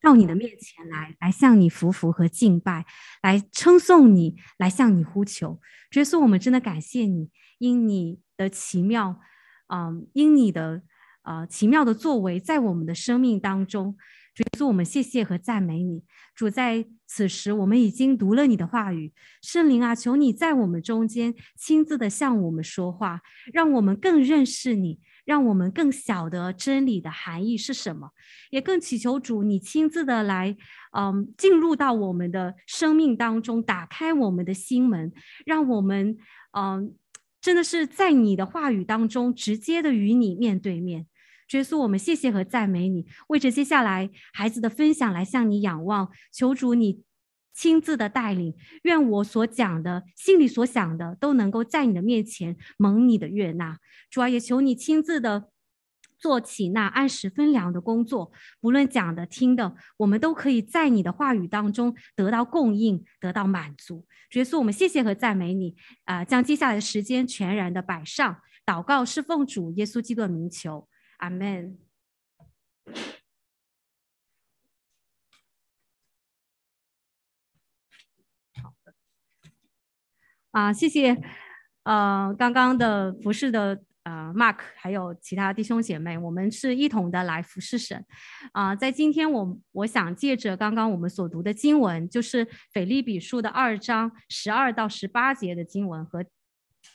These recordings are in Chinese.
到你的面前来，来向你服服和敬拜，来称颂你，来向你呼求。主耶稣，我们真的感谢你，因你的奇妙，嗯，因你的啊奇妙的作为，在我们的生命当中，主耶稣，我们谢谢和赞美你。主在此时，我们已经读了你的话语，圣灵啊，求你在我们中间亲自的向我们说话，让我们更认识你。让我们更晓得真理的含义是什么，也更祈求主，你亲自的来，嗯，进入到我们的生命当中，打开我们的心门，让我们，嗯，真的是在你的话语当中，直接的与你面对面，追溯我们谢谢和赞美你，为着接下来孩子的分享来向你仰望，求主你。亲自的带领，愿我所讲的、心里所想的，都能够在你的面前蒙你的悦纳。主啊，也求你亲自的做起那按时分粮的工作。不论讲的、听的，我们都可以在你的话语当中得到供应、得到满足。耶稣，我们谢谢和赞美你啊！将接下来的时间全然的摆上，祷告侍奉主耶稣基督，名求。阿门。啊，谢谢，呃，刚刚的服饰的呃 Mark，还有其他弟兄姐妹，我们是一同的来服侍神。啊，在今天我我想借着刚刚我们所读的经文，就是腓利比书的二章十二到十八节的经文，和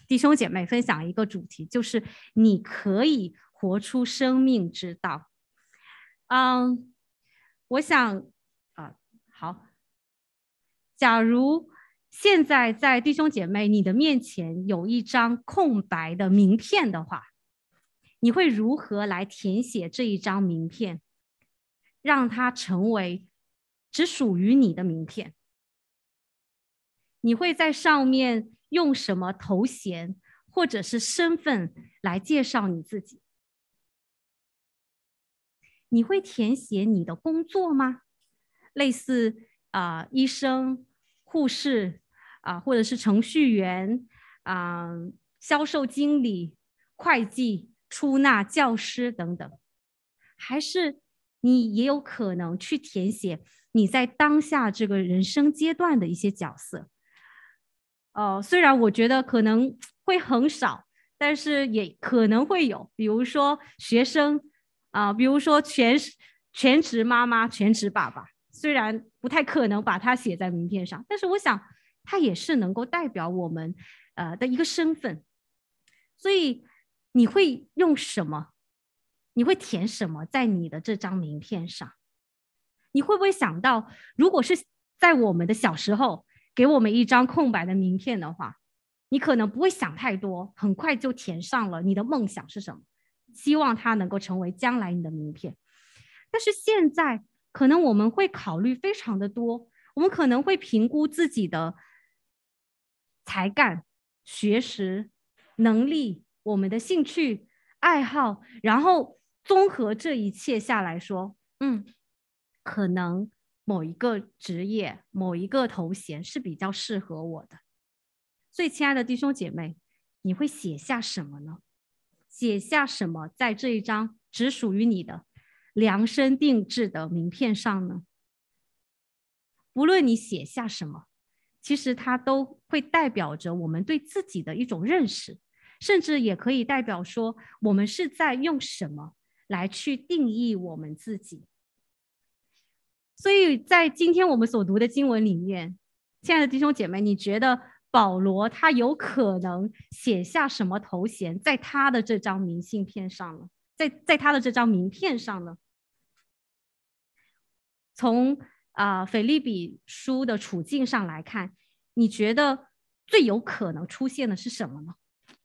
弟兄姐妹分享一个主题，就是你可以活出生命之道。嗯，我想啊，好，假如。现在，在弟兄姐妹你的面前有一张空白的名片的话，你会如何来填写这一张名片，让它成为只属于你的名片？你会在上面用什么头衔或者是身份来介绍你自己？你会填写你的工作吗？类似啊，医生、护士。啊，或者是程序员，啊，销售经理、会计、出纳、教师等等，还是你也有可能去填写你在当下这个人生阶段的一些角色。哦，虽然我觉得可能会很少，但是也可能会有，比如说学生，啊，比如说全全职妈妈、全职爸爸，虽然不太可能把它写在名片上，但是我想。它也是能够代表我们，呃的一个身份，所以你会用什么？你会填什么在你的这张名片上？你会不会想到，如果是在我们的小时候，给我们一张空白的名片的话，你可能不会想太多，很快就填上了。你的梦想是什么？希望它能够成为将来你的名片。但是现在，可能我们会考虑非常的多，我们可能会评估自己的。才干、学识、能力，我们的兴趣爱好，然后综合这一切下来说，嗯，可能某一个职业、某一个头衔是比较适合我的。所以，亲爱的弟兄姐妹，你会写下什么呢？写下什么在这一张只属于你的量身定制的名片上呢？不论你写下什么。其实它都会代表着我们对自己的一种认识，甚至也可以代表说我们是在用什么来去定义我们自己。所以在今天我们所读的经文里面，亲爱的弟兄姐妹，你觉得保罗他有可能写下什么头衔在他的这张明信片上了？在在他的这张名片上呢？从。啊，腓利比书的处境上来看，你觉得最有可能出现的是什么呢？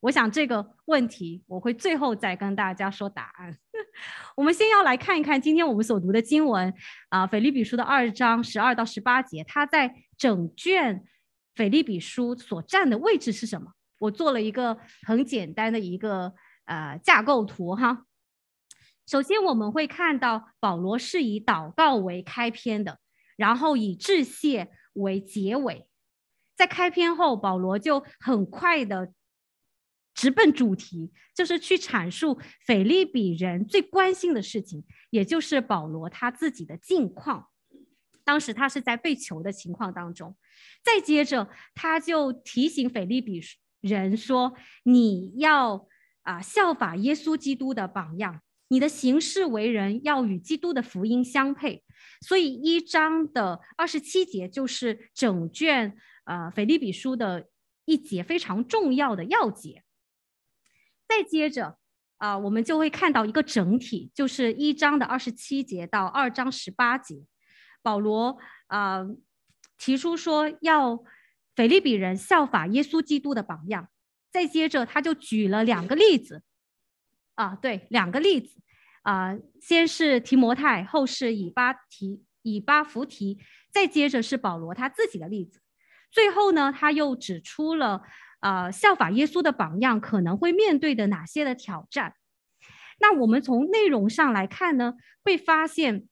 我想这个问题我会最后再跟大家说答案。我们先要来看一看今天我们所读的经文，啊，腓利比书的二章十二到十八节，它在整卷腓利比书所占的位置是什么？我做了一个很简单的一个呃架构图哈。首先我们会看到保罗是以祷告为开篇的。然后以致谢为结尾，在开篇后，保罗就很快的直奔主题，就是去阐述腓利比人最关心的事情，也就是保罗他自己的近况。当时他是在被囚的情况当中，再接着他就提醒腓利比人说：“你要啊效法耶稣基督的榜样，你的行事为人要与基督的福音相配。”所以一章的二十七节就是整卷呃腓立比书的一节非常重要的要节。再接着啊，我们就会看到一个整体，就是一章的二十七节到二章十八节，保罗啊提出说要腓利比人效法耶稣基督的榜样。再接着他就举了两个例子啊，对，两个例子。啊，先是提摩太，后是以巴提以巴弗提，再接着是保罗他自己的例子，最后呢，他又指出了啊效法耶稣的榜样可能会面对的哪些的挑战。那我们从内容上来看呢，会发现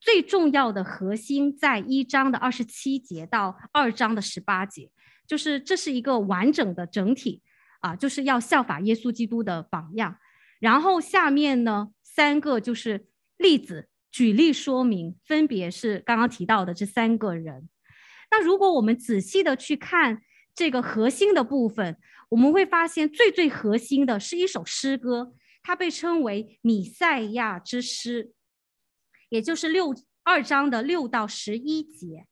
最重要的核心在一章的二十七节到二章的十八节，就是这是一个完整的整体啊，就是要效法耶稣基督的榜样。然后下面呢，三个就是例子，举例说明，分别是刚刚提到的这三个人。那如果我们仔细的去看这个核心的部分，我们会发现最最核心的是一首诗歌，它被称为《米赛亚之诗》，也就是六二章的六到十一节。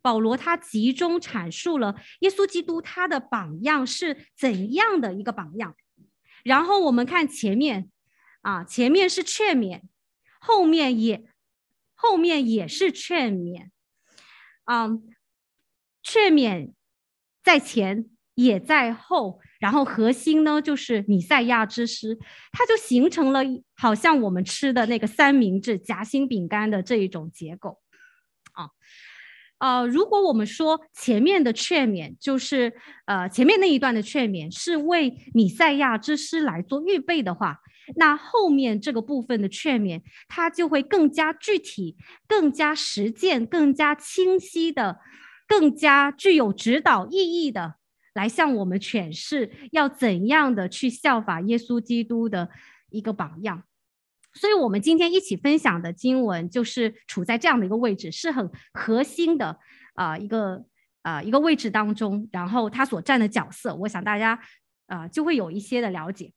保罗他集中阐述了耶稣基督他的榜样是怎样的一个榜样。然后我们看前面，啊，前面是劝勉，后面也，后面也是劝勉，啊，劝勉在前也在后，然后核心呢就是米赛亚之诗，它就形成了好像我们吃的那个三明治夹心饼干的这一种结构，啊。呃，如果我们说前面的劝勉就是呃前面那一段的劝勉是为米赛亚之师来做预备的话，那后面这个部分的劝勉，它就会更加具体、更加实践、更加清晰的、更加具有指导意义的，来向我们诠释要怎样的去效法耶稣基督的一个榜样。所以，我们今天一起分享的经文，就是处在这样的一个位置，是很核心的啊一个啊一个位置当中。然后，它所站的角色，我想大家啊就会有一些的了解。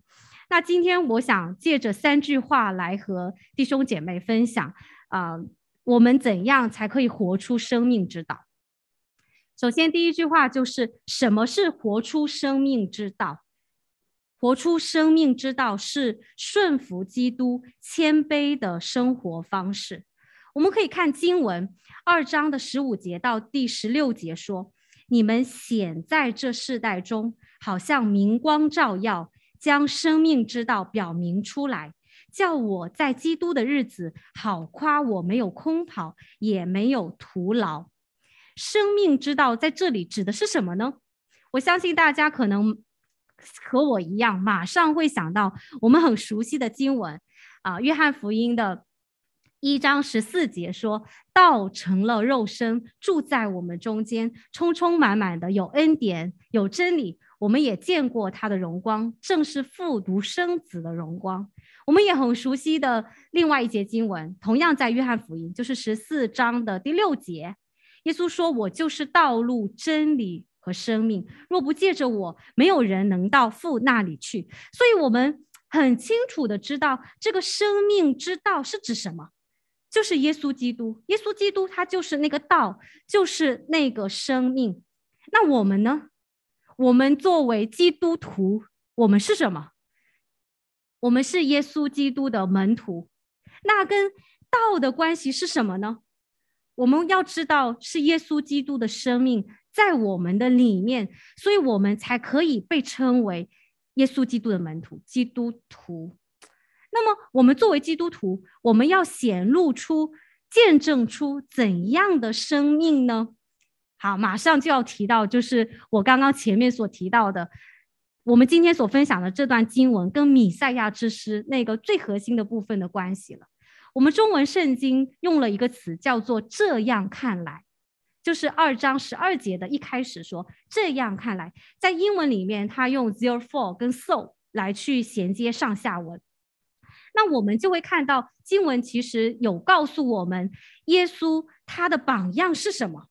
那今天，我想借着三句话来和弟兄姐妹分享啊，我们怎样才可以活出生命之道？首先，第一句话就是什么是活出生命之道？活出生命之道是顺服基督、谦卑的生活方式。我们可以看经文二章的十五节到第十六节说：“你们显在这世代中，好像明光照耀，将生命之道表明出来，叫我在基督的日子好夸我没有空跑，也没有徒劳。”生命之道在这里指的是什么呢？我相信大家可能。和我一样，马上会想到我们很熟悉的经文，啊，约翰福音的一章十四节说：“道成了肉身，住在我们中间，充充满满的有恩典，有真理。我们也见过他的荣光，正是复读生子的荣光。”我们也很熟悉的另外一节经文，同样在约翰福音，就是十四章的第六节，耶稣说：“我就是道路、真理。”和生命，若不借着我，没有人能到父那里去。所以，我们很清楚的知道，这个生命之道是指什么，就是耶稣基督。耶稣基督他就是那个道，就是那个生命。那我们呢？我们作为基督徒，我们是什么？我们是耶稣基督的门徒。那跟道的关系是什么呢？我们要知道，是耶稣基督的生命。在我们的里面，所以我们才可以被称为耶稣基督的门徒、基督徒。那么，我们作为基督徒，我们要显露出、见证出怎样的生命呢？好，马上就要提到，就是我刚刚前面所提到的，我们今天所分享的这段经文跟米赛亚之诗那个最核心的部分的关系了。我们中文圣经用了一个词，叫做“这样看来”。就是二章十二节的一开始说，这样看来，在英文里面，它用 therefore 跟 so 来去衔接上下文。那我们就会看到经文其实有告诉我们，耶稣他的榜样是什么。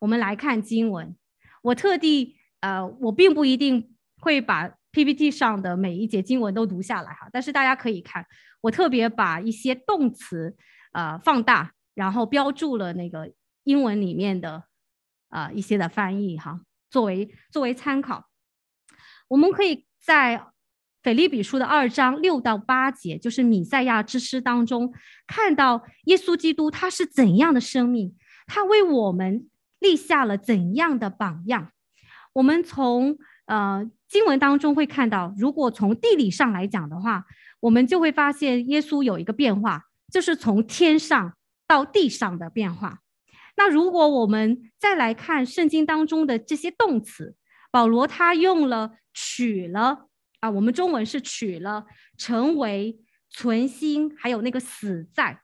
我们来看经文，我特地呃，我并不一定会把 PPT 上的每一节经文都读下来哈，但是大家可以看，我特别把一些动词呃放大，然后标注了那个。英文里面的啊一些的翻译哈，作为作为参考，我们可以在《腓立比书》的二章六到八节，就是《米赛亚之诗》当中，看到耶稣基督他是怎样的生命，他为我们立下了怎样的榜样。我们从呃经文当中会看到，如果从地理上来讲的话，我们就会发现耶稣有一个变化，就是从天上到地上的变化。那如果我们再来看圣经当中的这些动词，保罗他用了“取了”啊，我们中文是“取了”，“成为”，“存心”，还有那个“死在”，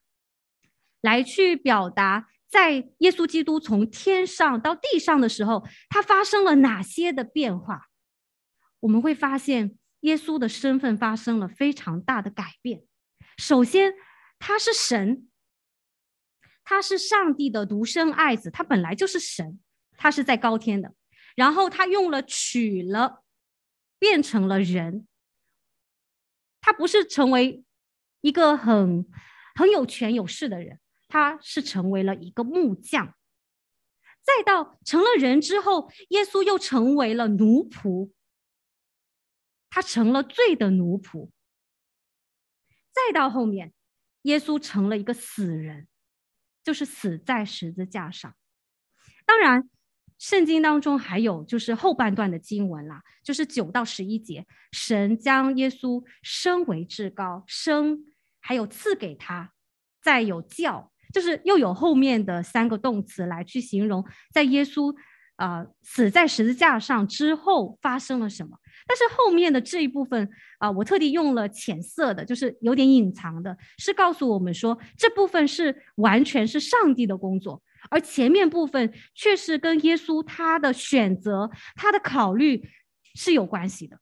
来去表达在耶稣基督从天上到地上的时候，他发生了哪些的变化？我们会发现，耶稣的身份发生了非常大的改变。首先，他是神。他是上帝的独生爱子，他本来就是神，他是在高天的。然后他用了取了，变成了人。他不是成为一个很很有权有势的人，他是成为了一个木匠。再到成了人之后，耶稣又成为了奴仆，他成了罪的奴仆。再到后面，耶稣成了一个死人。就是死在十字架上。当然，圣经当中还有就是后半段的经文啦，就是九到十一节，神将耶稣升为至高，升还有赐给他，再有教，就是又有后面的三个动词来去形容，在耶稣。啊，死在十字架上之后发生了什么？但是后面的这一部分啊，我特地用了浅色的，就是有点隐藏的，是告诉我们说这部分是完全是上帝的工作，而前面部分却是跟耶稣他的选择、他的考虑是有关系的。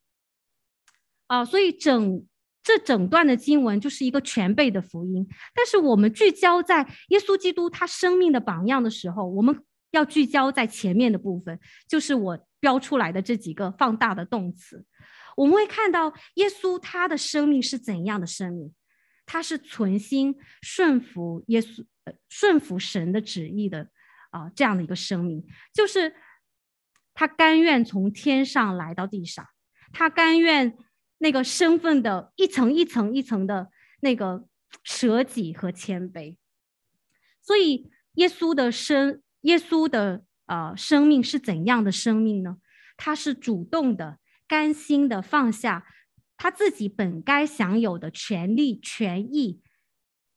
啊，所以整这整段的经文就是一个全备的福音。但是我们聚焦在耶稣基督他生命的榜样的时候，我们。要聚焦在前面的部分，就是我标出来的这几个放大的动词。我们会看到耶稣他的生命是怎样的生命，他是存心顺服耶稣、呃、顺服神的旨意的啊，这样的一个生命，就是他甘愿从天上来到地上，他甘愿那个身份的一层一层一层的那个舍己和谦卑。所以耶稣的生。耶稣的呃生命是怎样的生命呢？他是主动的、甘心的放下他自己本该享有的权利、权益，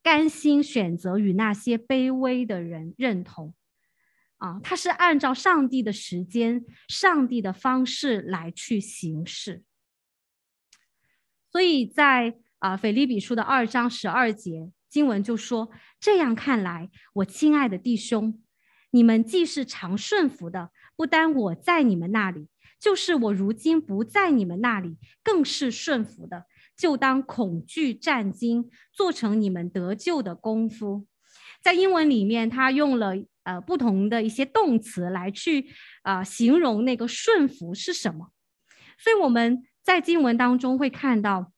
甘心选择与那些卑微的人认同。啊，他是按照上帝的时间、上帝的方式来去行事。所以在啊，腓立比书的二章十二节经文就说：“这样看来，我亲爱的弟兄。”你们既是常顺服的，不单我在你们那里，就是我如今不在你们那里，更是顺服的。就当恐惧战惊，做成你们得救的功夫。在英文里面，他用了呃不同的一些动词来去啊形容那个顺服是什么。所以我们在经文当中会看到，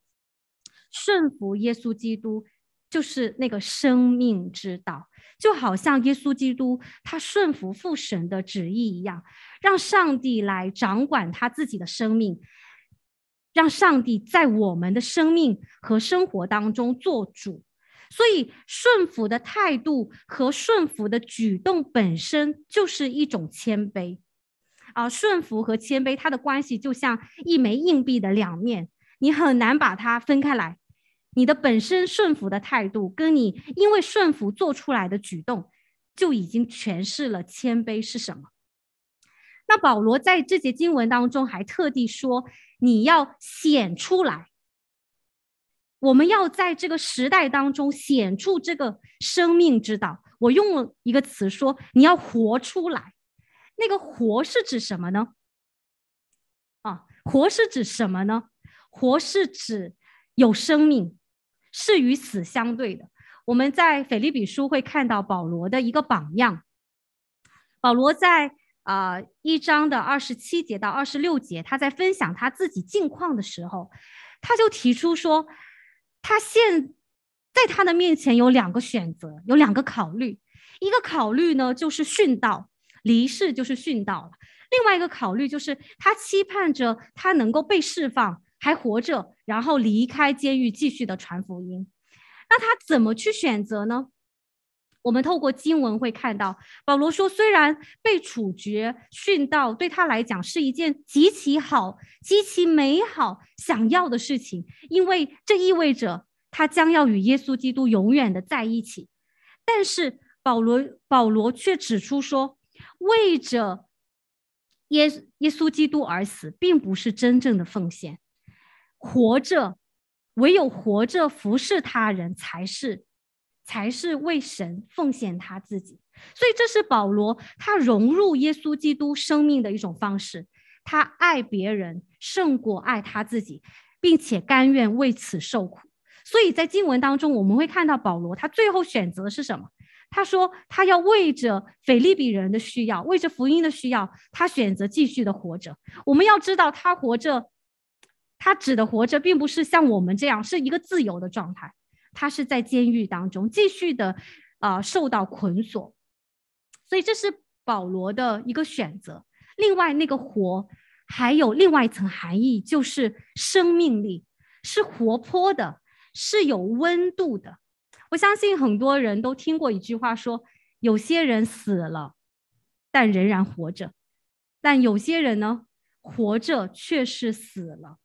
顺服耶稣基督就是那个生命之道。就好像耶稣基督他顺服父神的旨意一样，让上帝来掌管他自己的生命，让上帝在我们的生命和生活当中做主。所以，顺服的态度和顺服的举动本身就是一种谦卑。啊，顺服和谦卑它的关系就像一枚硬币的两面，你很难把它分开来。你的本身顺服的态度，跟你因为顺服做出来的举动，就已经诠释了谦卑是什么。那保罗在这节经文当中还特地说，你要显出来。我们要在这个时代当中显出这个生命之道。我用了一个词说，你要活出来。那个“活”是指什么呢？啊，“活”是指什么呢？“活”是指有生命。是与死相对的。我们在《腓立比书》会看到保罗的一个榜样。保罗在啊一章的二十七节到二十六节，他在分享他自己近况的时候，他就提出说，他现在他的面前有两个选择，有两个考虑。一个考虑呢，就是殉道，离世就是殉道了；另外一个考虑就是他期盼着他能够被释放。还活着，然后离开监狱，继续的传福音。那他怎么去选择呢？我们透过经文会看到，保罗说，虽然被处决、殉道对他来讲是一件极其好、极其美好、想要的事情，因为这意味着他将要与耶稣基督永远的在一起。但是保罗，保罗却指出说，为着耶耶稣基督而死，并不是真正的奉献。活着，唯有活着服侍他人才是，才是为神奉献他自己。所以这是保罗他融入耶稣基督生命的一种方式。他爱别人胜过爱他自己，并且甘愿为此受苦。所以在经文当中，我们会看到保罗他最后选择是什么？他说他要为着腓利比人的需要，为着福音的需要，他选择继续的活着。我们要知道他活着。他指的活着，并不是像我们这样，是一个自由的状态，他是在监狱当中继续的，啊，受到捆锁，所以这是保罗的一个选择。另外，那个活还有另外一层含义，就是生命力是活泼的，是有温度的。我相信很多人都听过一句话，说有些人死了，但仍然活着；但有些人呢，活着却是死了。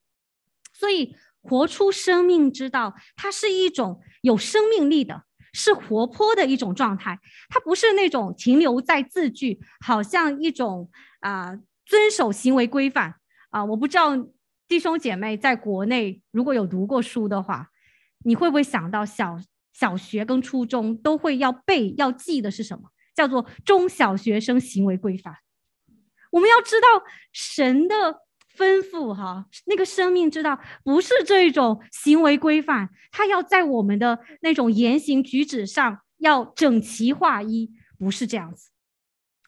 所以，活出生命之道，它是一种有生命力的，是活泼的一种状态。它不是那种停留在字句，好像一种啊遵守行为规范啊。我不知道弟兄姐妹在国内如果有读过书的话，你会不会想到小小学跟初中都会要背要记的是什么？叫做中小学生行为规范。我们要知道神的。吩咐哈，那个生命之道不是这种行为规范，它要在我们的那种言行举止上要整齐划一，不是这样子。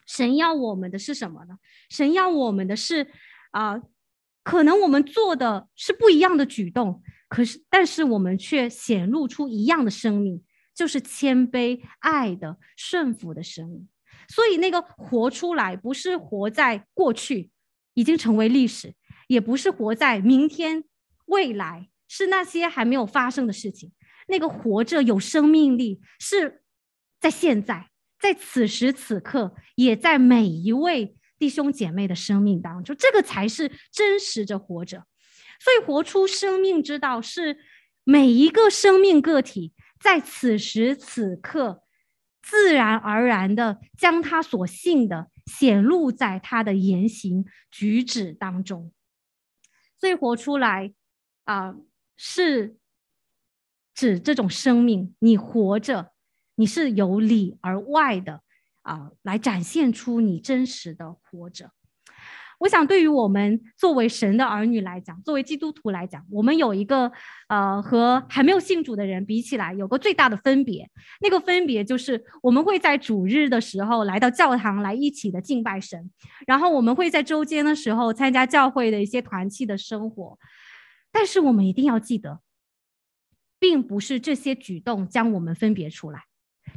神要我们的是什么呢？神要我们的是啊，可能我们做的是不一样的举动，可是但是我们却显露出一样的生命，就是谦卑、爱的、顺服的生命。所以那个活出来，不是活在过去，已经成为历史。也不是活在明天、未来，是那些还没有发生的事情。那个活着有生命力，是在现在，在此时此刻，也在每一位弟兄姐妹的生命当中。就这个才是真实的活着。所以，活出生命之道，是每一个生命个体在此时此刻，自然而然的将他所信的显露在他的言行举止当中。所以活出来，啊，是指这种生命，你活着，你是由里而外的，啊，来展现出你真实的活着。我想，对于我们作为神的儿女来讲，作为基督徒来讲，我们有一个，呃，和还没有信主的人比起来，有个最大的分别。那个分别就是，我们会在主日的时候来到教堂来一起的敬拜神，然后我们会在周间的时候参加教会的一些团契的生活。但是我们一定要记得，并不是这些举动将我们分别出来，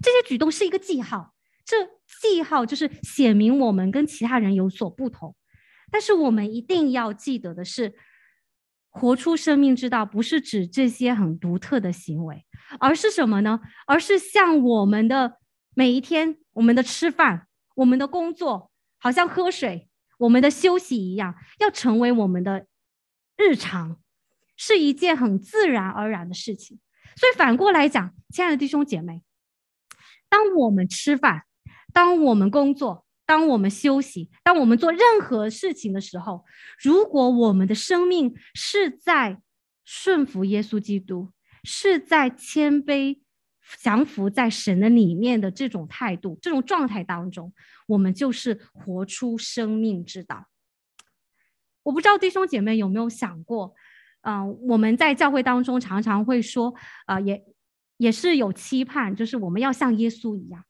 这些举动是一个记号，这记号就是写明我们跟其他人有所不同。但是我们一定要记得的是，活出生命之道不是指这些很独特的行为，而是什么呢？而是像我们的每一天、我们的吃饭、我们的工作，好像喝水、我们的休息一样，要成为我们的日常，是一件很自然而然的事情。所以反过来讲，亲爱的弟兄姐妹，当我们吃饭，当我们工作。当我们休息，当我们做任何事情的时候，如果我们的生命是在顺服耶稣基督，是在谦卑降服在神的里面的这种态度、这种状态当中，我们就是活出生命之道。我不知道弟兄姐妹有没有想过，嗯，我们在教会当中常常会说，啊，也也是有期盼，就是我们要像耶稣一样。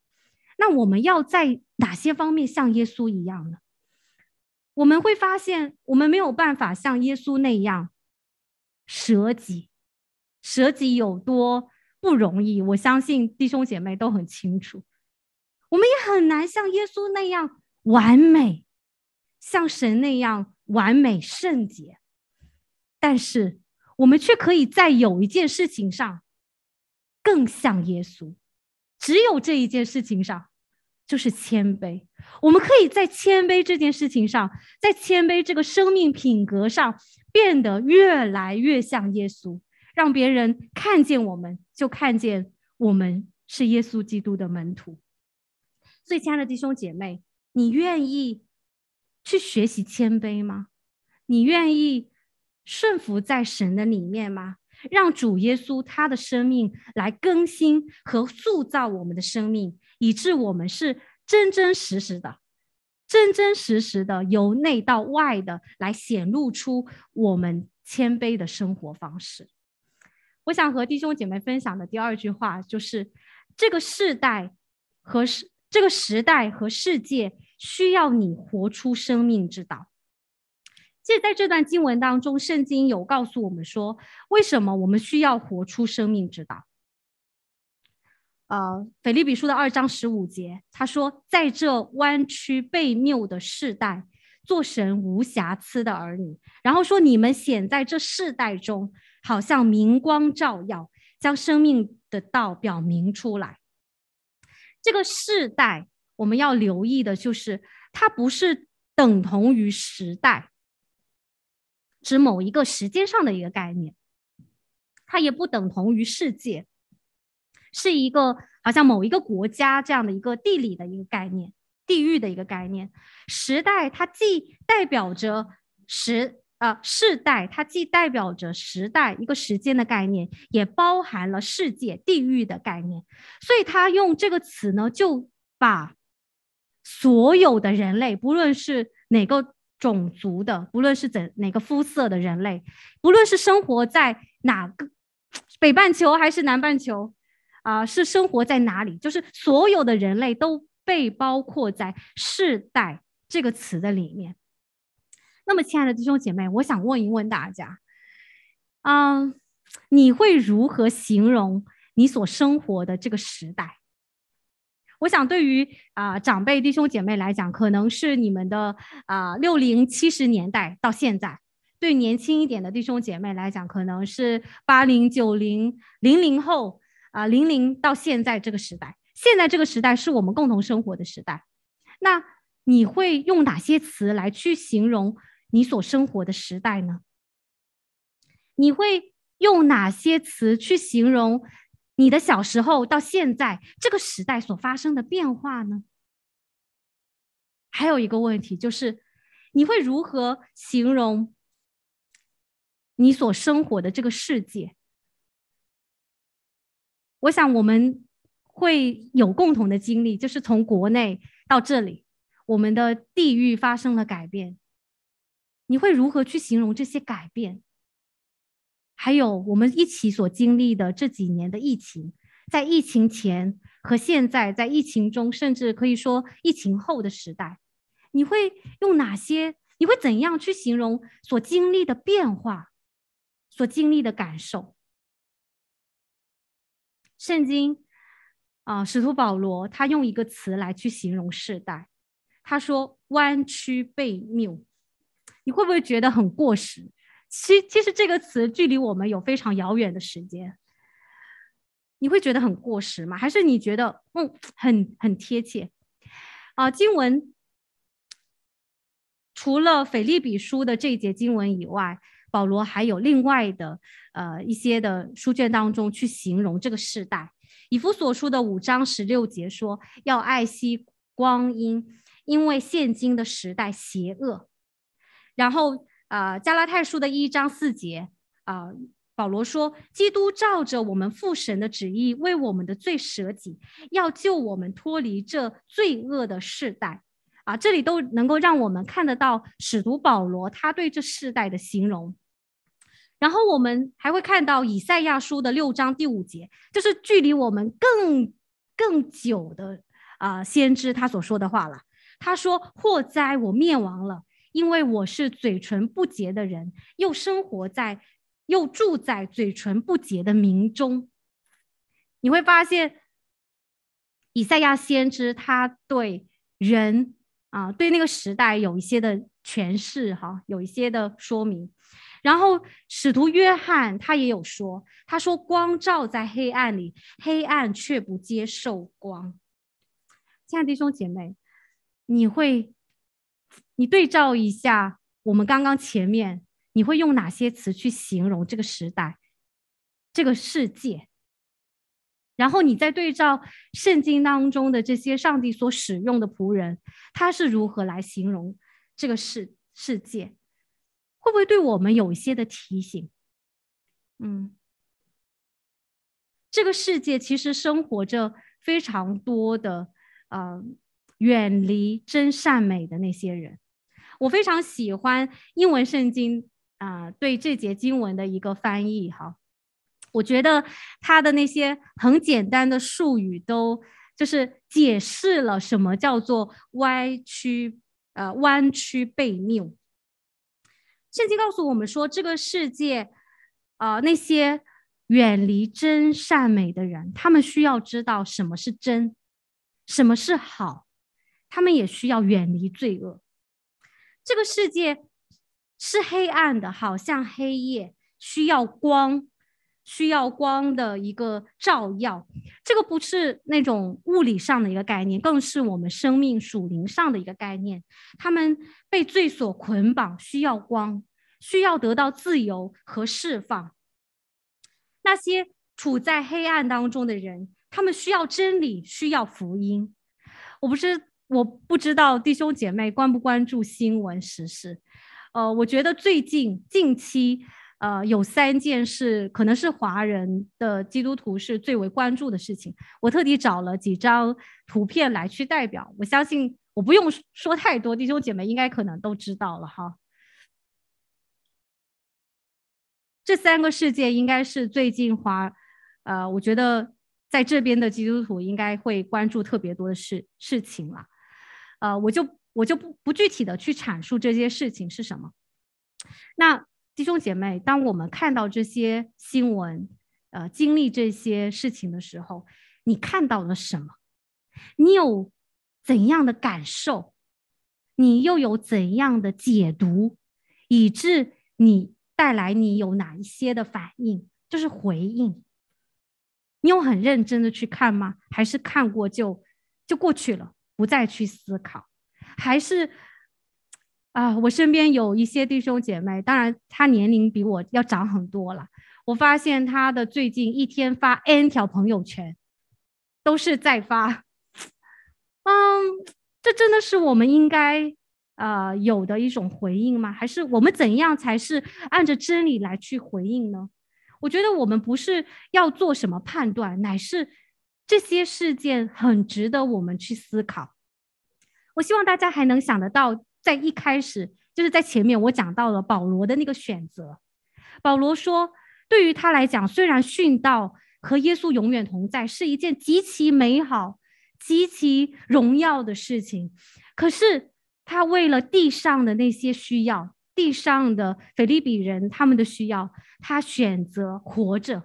那我们要在。哪些方面像耶稣一样呢？我们会发现，我们没有办法像耶稣那样舍己，舍己有多不容易，我相信弟兄姐妹都很清楚。我们也很难像耶稣那样完美，像神那样完美圣洁。但是，我们却可以在有一件事情上更像耶稣，只有这一件事情上。就是谦卑，我们可以在谦卑这件事情上，在谦卑这个生命品格上，变得越来越像耶稣，让别人看见我们就看见我们是耶稣基督的门徒。所以，亲爱的弟兄姐妹，你愿意去学习谦卑吗？你愿意顺服在神的里面吗？让主耶稣他的生命来更新和塑造我们的生命。以致我们是真真实实的，真真实实的，由内到外的来显露出我们谦卑的生活方式。我想和弟兄姐妹分享的第二句话就是：这个世代和世这个时代和世界需要你活出生命之道。其实，在这段经文当中，圣经有告诉我们说，为什么我们需要活出生命之道。呃，《腓立比书》的二章十五节，他说：“在这弯曲被谬的世代，做神无瑕疵的儿女。”然后说：“你们显在这世代中，好像明光照耀，将生命的道表明出来。”这个世代，我们要留意的就是，它不是等同于时代，指某一个时间上的一个概念，它也不等同于世界。是一个好像某一个国家这样的一个地理的一个概念，地域的一个概念。时代它既代表着时啊世代，它既代表着时代一个时间的概念，也包含了世界地域的概念。所以他用这个词呢，就把所有的人类，不论是哪个种族的，不论是怎哪个肤色的人类，不论是生活在哪个北半球还是南半球。啊，是生活在哪里？就是所有的人类都被包括在“世代”这个词的里面。那么，亲爱的弟兄姐妹，我想问一问大家：啊，你会如何形容你所生活的这个时代？我想，对于啊长辈弟兄姐妹来讲，可能是你们的啊六零七十年代到现在；对年轻一点的弟兄姐妹来讲，可能是八零九零零零后。啊，零零到现在这个时代，现在这个时代是我们共同生活的时代。那你会用哪些词来去形容你所生活的时代呢？你会用哪些词去形容你的小时候到现在这个时代所发生的变化呢？还有一个问题就是，你会如何形容你所生活的这个世界？我想，我们会有共同的经历，就是从国内到这里，我们的地域发生了改变。你会如何去形容这些改变？还有我们一起所经历的这几年的疫情，在疫情前和现在，在疫情中，甚至可以说疫情后的时代，你会用哪些？你会怎样去形容所经历的变化，所经历的感受？圣经啊，使徒保罗他用一个词来去形容世代，他说弯曲被谬，你会不会觉得很过时？其其实这个词距离我们有非常遥远的时间，你会觉得很过时吗？还是你觉得嗯很很贴切啊？经文除了腓立比书的这一节经文以外。保罗还有另外的呃一些的书卷当中去形容这个时代。以弗所书的五章十六节说要爱惜光阴，因为现今的时代邪恶。然后啊加拉太书的一章四节啊保罗说基督照着我们父神的旨意为我们的罪舍己，要救我们脱离这罪恶的世代。啊，这里都能够让我们看得到使徒保罗他对这世代的形容。然后我们还会看到以赛亚书的六章第五节，就是距离我们更更久的啊先知他所说的话了。他说：“祸灾我灭亡了，因为我是嘴唇不洁的人，又生活在又住在嘴唇不洁的民中。”你会发现，以赛亚先知他对人啊，对那个时代有一些的诠释哈，有一些的说明。然后，使徒约翰他也有说，他说光照在黑暗里，黑暗却不接受光。亲爱的弟兄姐妹，你会，你对照一下我们刚刚前面，你会用哪些词去形容这个时代、这个世界？然后，你再对照圣经当中的这些上帝所使用的仆人，他是如何来形容这个世世界？会不会对我们有一些的提醒？嗯，这个世界其实生活着非常多的呃远离真善美的那些人。我非常喜欢英文圣经啊对这节经文的一个翻译哈，我觉得他的那些很简单的术语都就是解释了什么叫做歪曲呃弯曲悖谬。圣经告诉我们说，这个世界，啊，那些远离真善美的人，他们需要知道什么是真，什么是好，他们也需要远离罪恶。这个世界是黑暗的，好像黑夜，需要光。需要光的一个照耀，这个不是那种物理上的一个概念，更是我们生命属灵上的一个概念。他们被罪所捆绑，需要光，需要得到自由和释放。那些处在黑暗当中的人，他们需要真理，需要福音。我不是我不知道弟兄姐妹关不关注新闻时事，呃，我觉得最近近期。呃，有三件事可能是华人的基督徒是最为关注的事情。我特地找了几张图片来去代表，我相信我不用说太多，弟兄姐妹应该可能都知道了哈。这三个事件应该是最近华，呃，我觉得在这边的基督徒应该会关注特别多的事事情了。呃，我就我就不不具体的去阐述这些事情是什么，那。弟兄姐妹，当我们看到这些新闻，呃，经历这些事情的时候，你看到了什么？你有怎样的感受？你又有怎样的解读？以致你带来你有哪一些的反应，就是回应？你有很认真的去看吗？还是看过就就过去了，不再去思考？还是？啊，我身边有一些弟兄姐妹，当然他年龄比我要长很多了。我发现他的最近一天发 N 条朋友圈，都是在发。嗯，这真的是我们应该呃有的一种回应吗？还是我们怎样才是按着真理来去回应呢？我觉得我们不是要做什么判断，乃是这些事件很值得我们去思考。我希望大家还能想得到。在一开始，就是在前面我讲到了保罗的那个选择。保罗说，对于他来讲，虽然殉道和耶稣永远同在是一件极其美好、极其荣耀的事情，可是他为了地上的那些需要，地上的菲利比人他们的需要，他选择活着，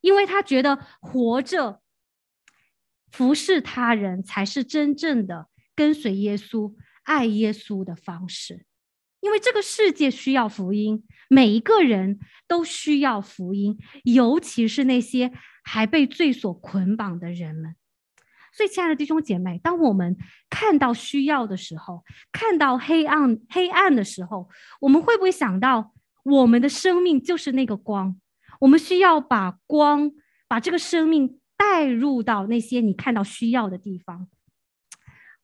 因为他觉得活着服侍他人才是真正的跟随耶稣。爱耶稣的方式，因为这个世界需要福音，每一个人都需要福音，尤其是那些还被罪所捆绑的人们。所以，亲爱的弟兄姐妹，当我们看到需要的时候，看到黑暗黑暗的时候，我们会不会想到我们的生命就是那个光？我们需要把光，把这个生命带入到那些你看到需要的地方。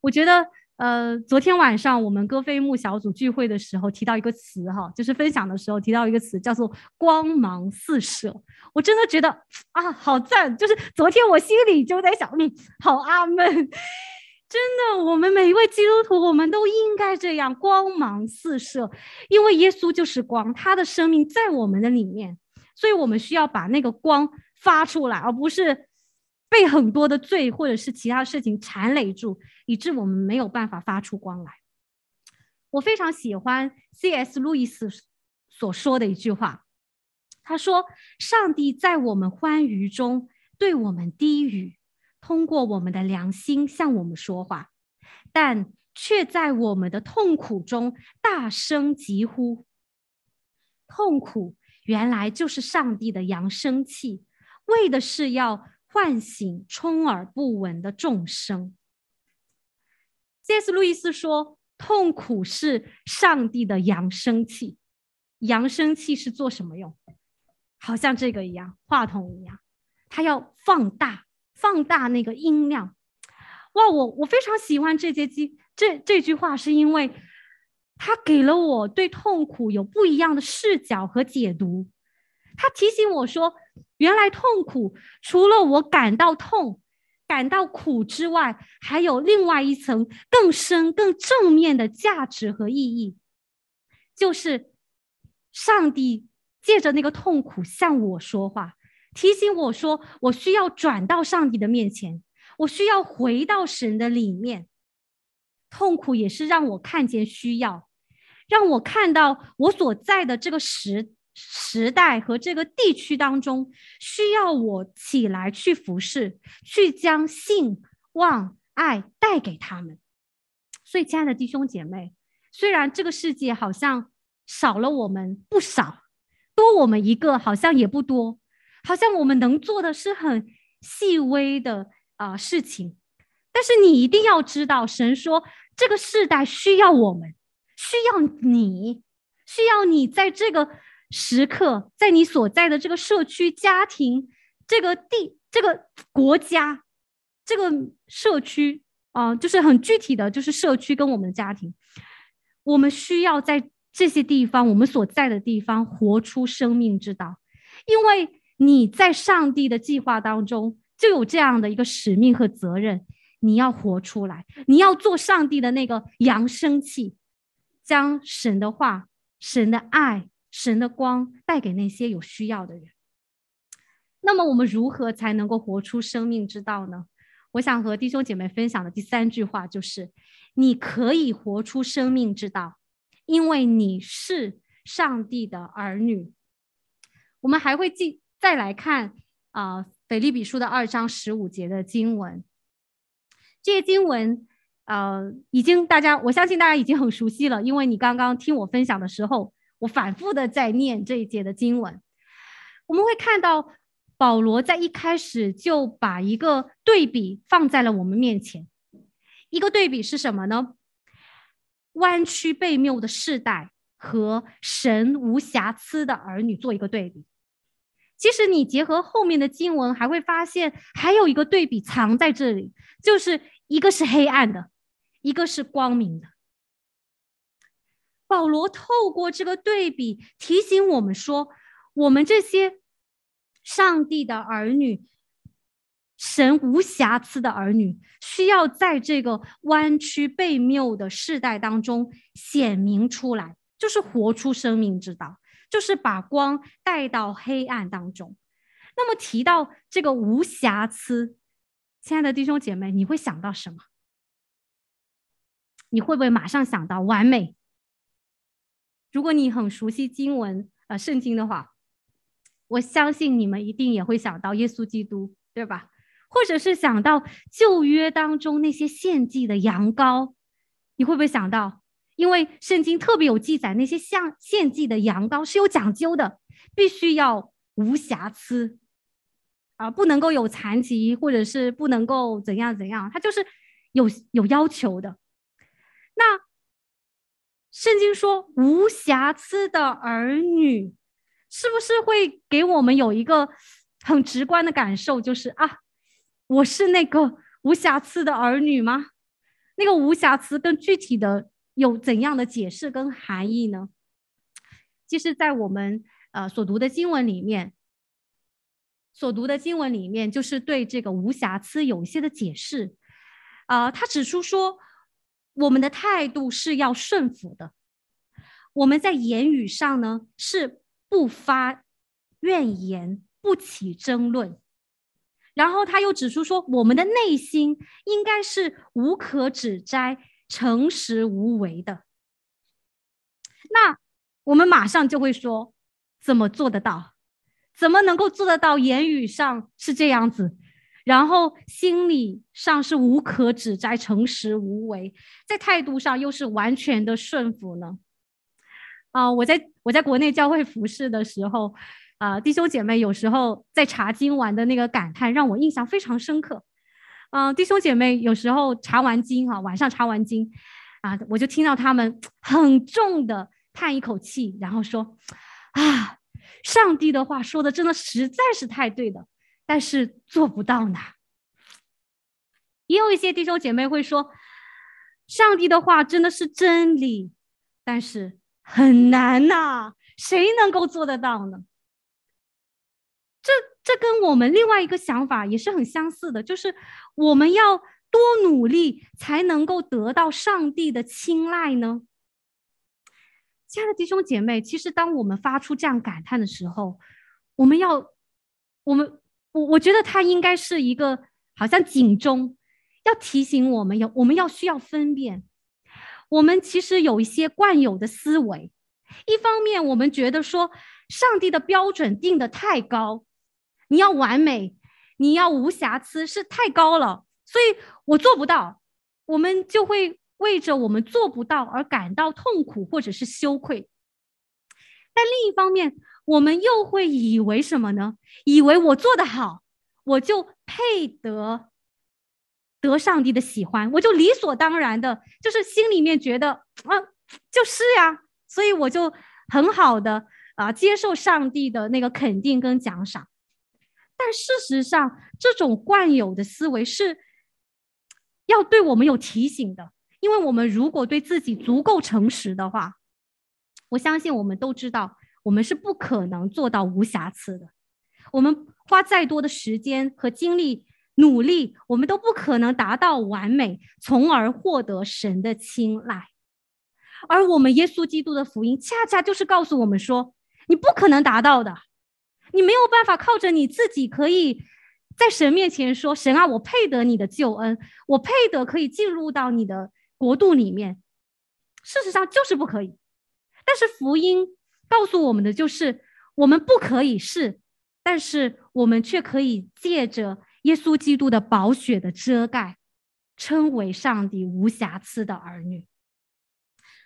我觉得。呃，昨天晚上我们戈飞木小组聚会的时候提到一个词哈，就是分享的时候提到一个词叫做“光芒四射”。我真的觉得啊，好赞！就是昨天我心里就在想，好阿门！真的，我们每一位基督徒，我们都应该这样光芒四射，因为耶稣就是光，他的生命在我们的里面，所以我们需要把那个光发出来，而不是。被很多的罪或者是其他事情缠累住，以致我们没有办法发出光来。我非常喜欢 C.S. 路易斯所说的一句话，他说：“上帝在我们欢愉中对我们低语，通过我们的良心向我们说话，但却在我们的痛苦中大声疾呼。痛苦原来就是上帝的扬声器，为的是要。”唤醒充耳不闻的众生。谢斯·路易斯说：“痛苦是上帝的扬声器，扬声器是做什么用？好像这个一样，话筒一样，它要放大，放大那个音量。”哇，我我非常喜欢这节机这这句话，是因为他给了我对痛苦有不一样的视角和解读。他提醒我说。原来痛苦，除了我感到痛、感到苦之外，还有另外一层更深、更正面的价值和意义，就是上帝借着那个痛苦向我说话，提醒我说我需要转到上帝的面前，我需要回到神的里面。痛苦也是让我看见需要，让我看到我所在的这个时。时代和这个地区当中，需要我起来去服侍，去将信望爱带给他们。所以，亲爱的弟兄姐妹，虽然这个世界好像少了我们不少，多我们一个好像也不多，好像我们能做的是很细微的啊事情。但是你一定要知道，神说这个时代需要我们，需要你，需要你在这个。时刻在你所在的这个社区、家庭、这个地、这个国家、这个社区啊，就是很具体的就是社区跟我们的家庭，我们需要在这些地方，我们所在的地方活出生命之道，因为你在上帝的计划当中就有这样的一个使命和责任，你要活出来，你要做上帝的那个扬声器，将神的话、神的爱。神的光带给那些有需要的人。那么，我们如何才能够活出生命之道呢？我想和弟兄姐妹分享的第三句话就是：你可以活出生命之道，因为你是上帝的儿女。我们还会进再来看啊，《腓利比书》的二章十五节的经文。这些经文，呃，已经大家，我相信大家已经很熟悉了，因为你刚刚听我分享的时候。我反复的在念这一节的经文，我们会看到保罗在一开始就把一个对比放在了我们面前。一个对比是什么呢？弯曲被谬的世代和神无瑕疵的儿女做一个对比。其实你结合后面的经文，还会发现还有一个对比藏在这里，就是一个是黑暗的，一个是光明的。保罗透过这个对比提醒我们说，我们这些上帝的儿女，神无瑕疵的儿女，需要在这个弯曲被谬的世代当中显明出来，就是活出生命之道，就是把光带到黑暗当中。那么提到这个无瑕疵，亲爱的弟兄姐妹，你会想到什么？你会不会马上想到完美？如果你很熟悉经文啊，圣经的话，我相信你们一定也会想到耶稣基督，对吧？或者是想到旧约当中那些献祭的羊羔，你会不会想到？因为圣经特别有记载，那些像献祭的羊羔是有讲究的，必须要无瑕疵啊，不能够有残疾，或者是不能够怎样怎样，它就是有有要求的。那。圣经说无瑕疵的儿女，是不是会给我们有一个很直观的感受，就是啊，我是那个无瑕疵的儿女吗？那个无瑕疵更具体的有怎样的解释跟含义呢？其实，在我们呃所读的经文里面，所读的经文里面就是对这个无瑕疵有一些的解释，啊，他指出说。我们的态度是要顺服的，我们在言语上呢是不发怨言，不起争论。然后他又指出说，我们的内心应该是无可指摘、诚实无为的。那我们马上就会说，怎么做得到？怎么能够做得到？言语上是这样子。然后心理上是无可指摘，诚实无为，在态度上又是完全的顺服呢。啊，我在我在国内教会服侍的时候，啊，弟兄姐妹有时候在查经完的那个感叹让我印象非常深刻。嗯，弟兄姐妹有时候查完经哈，晚上查完经，啊，我就听到他们很重的叹一口气，然后说：“啊，上帝的话说的真的实在是太对的。”但是做不到呢。也有一些弟兄姐妹会说：“上帝的话真的是真理，但是很难呐，谁能够做得到呢？”这这跟我们另外一个想法也是很相似的，就是我们要多努力才能够得到上帝的青睐呢。亲爱的弟兄姐妹，其实当我们发出这样感叹的时候，我们要我们。我我觉得它应该是一个好像警钟，要提醒我们有我们要需要分辨，我们其实有一些惯有的思维，一方面我们觉得说上帝的标准定的太高，你要完美，你要无瑕疵是太高了，所以我做不到，我们就会为着我们做不到而感到痛苦或者是羞愧，但另一方面。我们又会以为什么呢？以为我做得好，我就配得得上帝的喜欢，我就理所当然的，就是心里面觉得啊，就是呀，所以我就很好的啊接受上帝的那个肯定跟奖赏。但事实上，这种惯有的思维是要对我们有提醒的，因为我们如果对自己足够诚实的话，我相信我们都知道。我们是不可能做到无瑕疵的，我们花再多的时间和精力努力，我们都不可能达到完美，从而获得神的青睐。而我们耶稣基督的福音，恰恰就是告诉我们说：你不可能达到的，你没有办法靠着你自己可以，在神面前说：“神啊，我配得你的救恩，我配得可以进入到你的国度里面。”事实上就是不可以。但是福音。告诉我们的就是，我们不可以是，但是我们却可以借着耶稣基督的宝血的遮盖，称为上帝无瑕疵的儿女。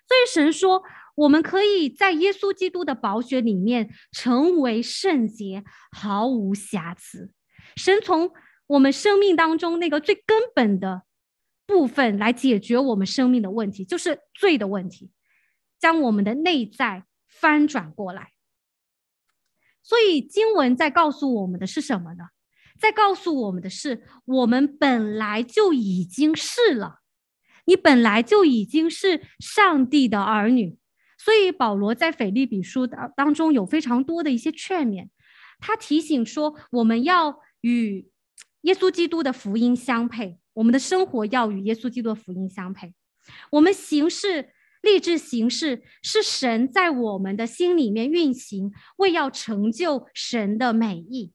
所以神说，我们可以在耶稣基督的宝血里面成为圣洁，毫无瑕疵。神从我们生命当中那个最根本的部分来解决我们生命的问题，就是罪的问题，将我们的内在。翻转过来，所以经文在告诉我们的是什么呢？在告诉我们的是，我们本来就已经是了，你本来就已经是上帝的儿女。所以保罗在腓立比书当当中有非常多的一些劝勉，他提醒说，我们要与耶稣基督的福音相配，我们的生活要与耶稣基督的福音相配，我们行事。立志行事是神在我们的心里面运行，为要成就神的美意。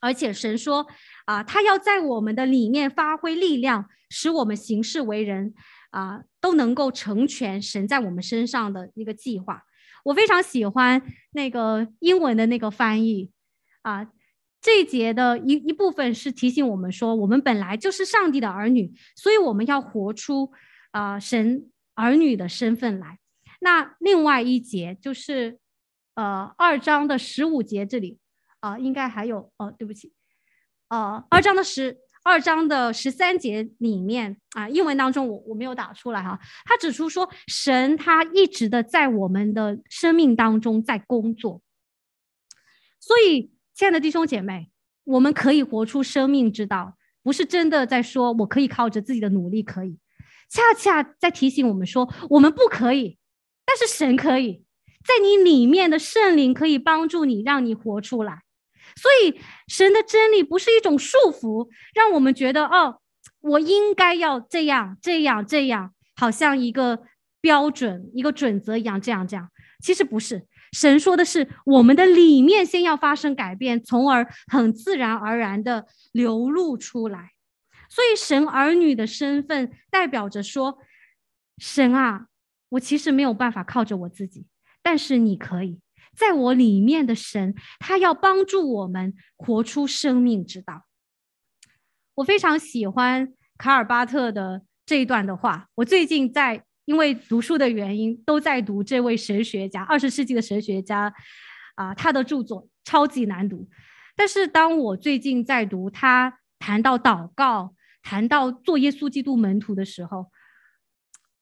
而且神说啊，他要在我们的里面发挥力量，使我们行事为人啊，都能够成全神在我们身上的一个计划。我非常喜欢那个英文的那个翻译啊，这一节的一一部分是提醒我们说，我们本来就是上帝的儿女，所以我们要活出啊神。儿女的身份来，那另外一节就是，呃，二章的十五节这里啊，应该还有哦，对不起，呃，二章的十二章的十三节里面啊，英文当中我我没有打出来哈，他指出说神他一直的在我们的生命当中在工作，所以亲爱的弟兄姐妹，我们可以活出生命之道，不是真的在说我可以靠着自己的努力可以。恰恰在提醒我们说，我们不可以，但是神可以在你里面的圣灵可以帮助你，让你活出来。所以，神的真理不是一种束缚，让我们觉得哦，我应该要这样、这样、这样，好像一个标准、一个准则一样。这样、这样，其实不是。神说的是，我们的里面先要发生改变，从而很自然而然的流露出来。所以神儿女的身份代表着说，神啊，我其实没有办法靠着我自己，但是你可以在我里面的神，他要帮助我们活出生命之道。我非常喜欢卡尔巴特的这一段的话，我最近在因为读书的原因都在读这位神学家二十世纪的神学家，啊，他的著作超级难读，但是当我最近在读他谈到祷告。谈到做耶稣基督门徒的时候，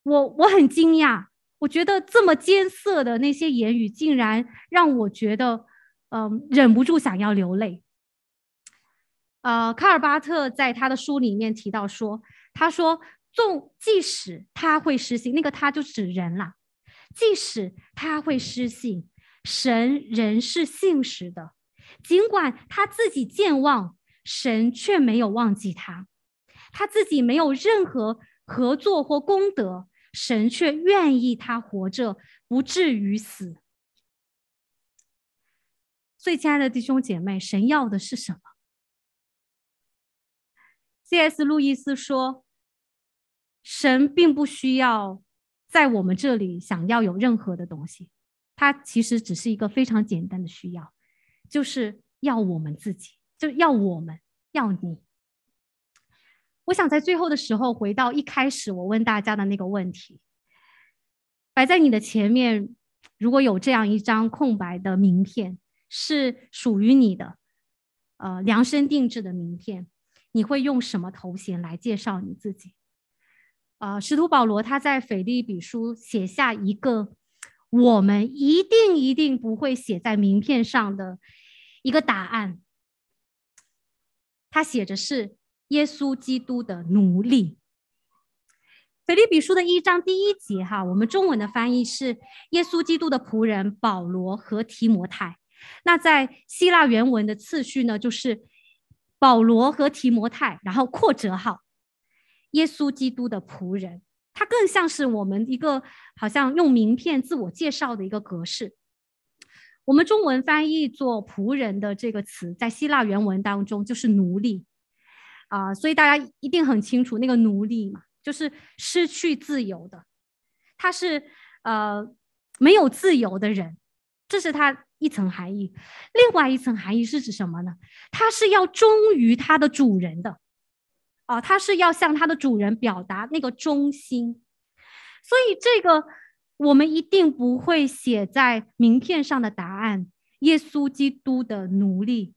我我很惊讶，我觉得这么艰涩的那些言语，竟然让我觉得，嗯，忍不住想要流泪。呃，卡尔巴特在他的书里面提到说，他说，纵即使他会失信，那个他就指人了，即使他会失信，神人是信实的，尽管他自己健忘，神却没有忘记他。他自己没有任何合作或功德，神却愿意他活着，不至于死。所以，亲爱的弟兄姐妹，神要的是什么？C.S. 路易斯说，神并不需要在我们这里想要有任何的东西，他其实只是一个非常简单的需要，就是要我们自己，就要我们，要你。我想在最后的时候回到一开始我问大家的那个问题：摆在你的前面，如果有这样一张空白的名片，是属于你的，呃，量身定制的名片，你会用什么头衔来介绍你自己？啊，使徒保罗他在腓立比书写下一个我们一定一定不会写在名片上的一个答案，他写着是。耶稣基督的奴隶，腓立比书的一章第一节，哈，我们中文的翻译是耶稣基督的仆人保罗和提摩太。那在希腊原文的次序呢，就是保罗和提摩太，然后括折号，耶稣基督的仆人。它更像是我们一个好像用名片自我介绍的一个格式。我们中文翻译做仆人的这个词，在希腊原文当中就是奴隶。啊，所以大家一定很清楚，那个奴隶嘛，就是失去自由的，他是呃没有自由的人，这是他一层含义。另外一层含义是指什么呢？他是要忠于他的主人的，啊，他是要向他的主人表达那个忠心。所以这个我们一定不会写在名片上的答案，耶稣基督的奴隶。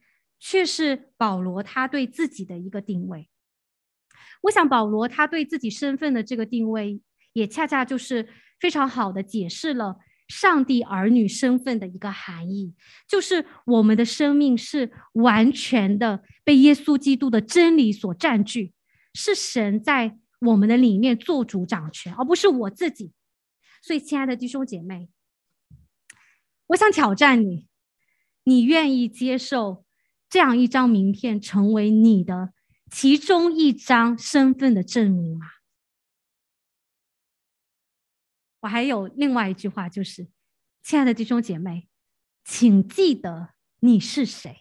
却是保罗他对自己的一个定位。我想，保罗他对自己身份的这个定位，也恰恰就是非常好的解释了上帝儿女身份的一个含义，就是我们的生命是完全的被耶稣基督的真理所占据，是神在我们的里面做主掌权，而不是我自己。所以，亲爱的弟兄姐妹，我想挑战你，你愿意接受？这样一张名片成为你的其中一张身份的证明吗？我还有另外一句话，就是，亲爱的弟兄姐妹，请记得你是谁。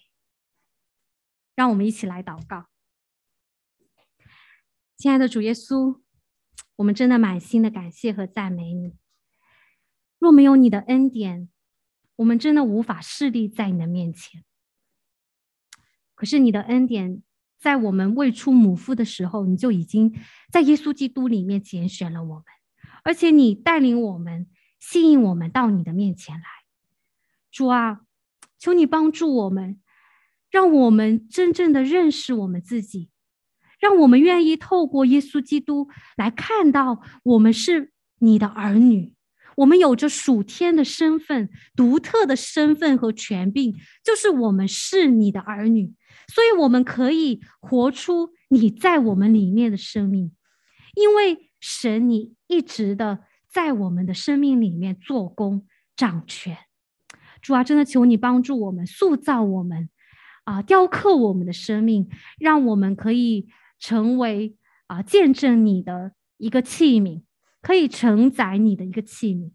让我们一起来祷告，亲爱的主耶稣，我们真的满心的感谢和赞美你。若没有你的恩典，我们真的无法势立在你的面前。可是你的恩典，在我们未出母腹的时候，你就已经在耶稣基督里面拣选了我们，而且你带领我们、吸引我们到你的面前来。主啊，求你帮助我们，让我们真正的认识我们自己，让我们愿意透过耶稣基督来看到我们是你的儿女，我们有着属天的身份、独特的身份和权柄，就是我们是你的儿女。所以，我们可以活出你在我们里面的生命，因为神，你一直的在我们的生命里面做工掌权。主啊，真的求你帮助我们，塑造我们，啊，雕刻我们的生命，让我们可以成为啊见证你的一个器皿，可以承载你的一个器皿。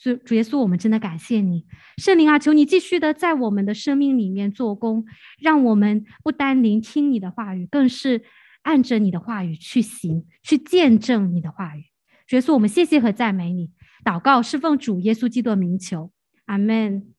主主耶稣，我们真的感谢你，圣灵啊，求你继续的在我们的生命里面做工，让我们不单聆听你的话语，更是按着你的话语去行，去见证你的话语。主耶稣，我们谢谢和赞美你，祷告侍奉主耶稣基督，名求，阿门。